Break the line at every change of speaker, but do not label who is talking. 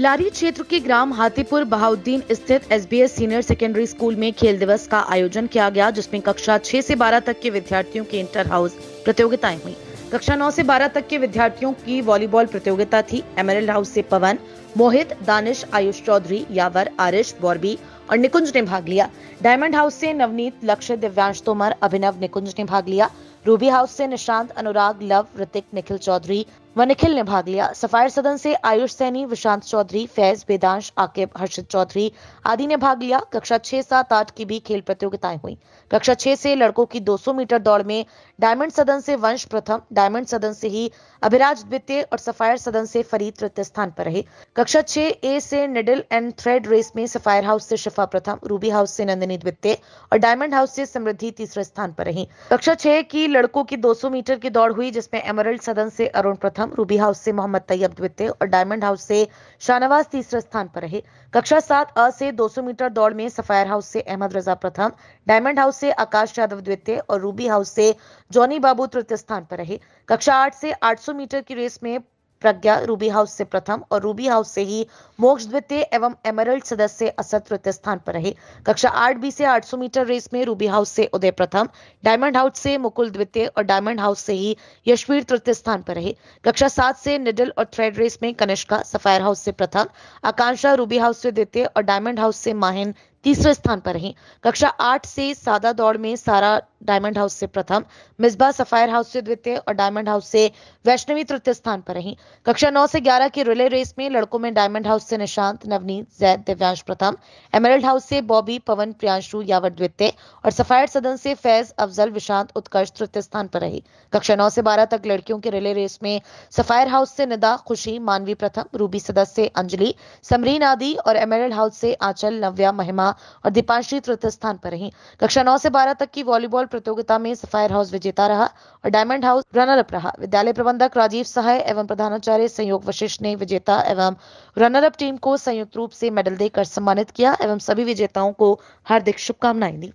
भिलारी क्षेत्र के ग्राम हाथीपुर बहाउद्दीन स्थित एसबीएस सीनियर सेकेंडरी स्कूल में खेल दिवस का आयोजन किया गया जिसमें कक्षा 6 से 12 तक के विद्यार्थियों की इंटर हाउस प्रतियोगिताएं हुई कक्षा 9 से 12 तक के विद्यार्थियों की वॉलीबॉल प्रतियोगिता थी एमरल हाउस से पवन मोहित दानिश आयुष चौधरी यावर आरिश बॉर्बी और निकुंज ने भाग लिया डायमंड हाउस से नवनीत लक्ष्य दिव्यांश तोमर अभिनव निकुंज ने भाग लिया रूबी हाउस से निशांत अनुराग लव ऋतिक निखिल चौधरी व निखिल ने भाग लिया सफायर सदन से आयुष सैनी विशांत चौधरी फैज वेदांश आकिब हर्षित चौधरी आदि ने भाग लिया कक्षा छह सात आठ की भी खेल प्रतियोगिताएं हुई कक्षा छह से लड़कों की 200 मीटर दौड़ में डायमंड सदन से वंश प्रथम डायमंड सदन से ही अभिराज द्वितीय और सफायर सदन से फरीद तृतीय स्थान पर रहे कक्षा छह ए से निडल एंड थ्रेड रेस में सफायर हाउस से शफा प्रथम रूबी हाउस से नंदिनी द्वितीय और डायमंड हाउस से समृद्धि तीसरे स्थान पर रही कक्षा छह की लड़कों की दो मीटर की दौड़ हुई जिसमें एमरल्ड सदन से अरुण प्रथम प्रथम रूबी हाउस से मोहम्मद तैयब द्वितीय और डायमंड हाउस से शाहनवाज तीसरे स्थान पर रहे कक्षा सात अ से 200 मीटर दौड़ में सफायर हाउस से अहमद रजा प्रथम डायमंड हाउस से आकाश यादव द्वितीय और रूबी हाउस से जॉनी बाबू तृतीय स्थान पर रहे कक्षा आठ से 800 मीटर की रेस में प्रज्ञा रूबी हाउस से प्रथम और रूबी हाउस से ही मोक्ष द्वितीय एवं एमरल्ड सदस्य असत तृतीय स्थान पर रहे कक्षा आठ बी से 800 मीटर रेस में रूबी हाउस से उदय प्रथम डायमंड हाउस से मुकुल द्वितीय और डायमंड हाउस से ही यशवीर तृतीय स्थान पर रहे कक्षा सात से निडल और थ्रेड रेस में कनिष्का सफायर हाउस से प्रथम आकांक्षा रूबी हाउस से द्वितीय और डायमंड हाउस से माहिन तीसरे स्थान पर रही कक्षा आठ से सादा दौड़ में सारा डायमंड हाउस से प्रथम मिसबा सफायर हाउस से द्वितीय और डायमंड हाउस से वैष्णवी तृतीय स्थान पर रही कक्षा 9 से 11 की रिले रेस में लड़कों में डायमंड हाउस से निशांत नवनीत जैद दिव्यांश प्रथम एमरल्ड हाउस से बॉबी पवन प्रियांशु यावर द्वितीय और सफायर सदन से फैज अफजल विशांत उत्कर्ष तृतीय स्थान पर रही कक्षा नौ से बारह तक लड़कियों के रिले रेस में सफायर हाउस से निदा खुशी मानवी प्रथम रूबी सदस्य अंजलि समरीन आदि और एमरल्ड हाउस से आंचल नव्या महिमा और दीपांशी तृतीय स्थान पर रही कक्षा नौ से बारह तक की वॉलीबॉल प्रतियोगिता में सफायर हाउस विजेता रहा और डायमंड हाउस रनरअप रहा विद्यालय प्रबंधक राजीव सहाय एवं प्रधानाचार्य संयोग वशिष्ठ ने विजेता एवं रनरअप टीम को संयुक्त रूप से मेडल देकर सम्मानित किया एवं सभी विजेताओं को हार्दिक शुभकामनाएं दी